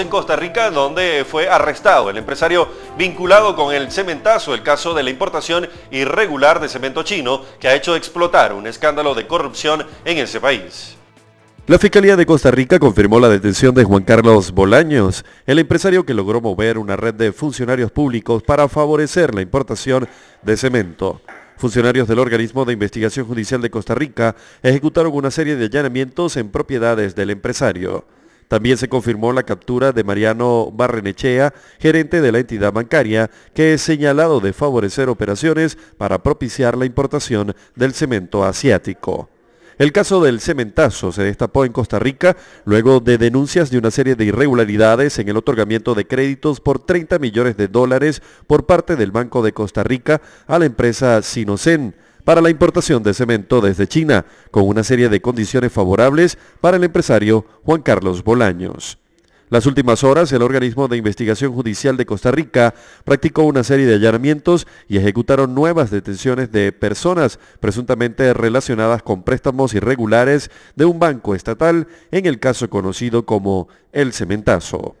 en Costa Rica, donde fue arrestado el empresario vinculado con el cementazo, el caso de la importación irregular de cemento chino que ha hecho explotar un escándalo de corrupción en ese país. La Fiscalía de Costa Rica confirmó la detención de Juan Carlos Bolaños, el empresario que logró mover una red de funcionarios públicos para favorecer la importación de cemento. Funcionarios del Organismo de Investigación Judicial de Costa Rica ejecutaron una serie de allanamientos en propiedades del empresario. También se confirmó la captura de Mariano Barrenechea, gerente de la entidad bancaria, que es señalado de favorecer operaciones para propiciar la importación del cemento asiático. El caso del cementazo se destapó en Costa Rica luego de denuncias de una serie de irregularidades en el otorgamiento de créditos por 30 millones de dólares por parte del Banco de Costa Rica a la empresa Sinocen para la importación de cemento desde China, con una serie de condiciones favorables para el empresario Juan Carlos Bolaños. Las últimas horas, el organismo de investigación judicial de Costa Rica practicó una serie de allanamientos y ejecutaron nuevas detenciones de personas presuntamente relacionadas con préstamos irregulares de un banco estatal en el caso conocido como el cementazo.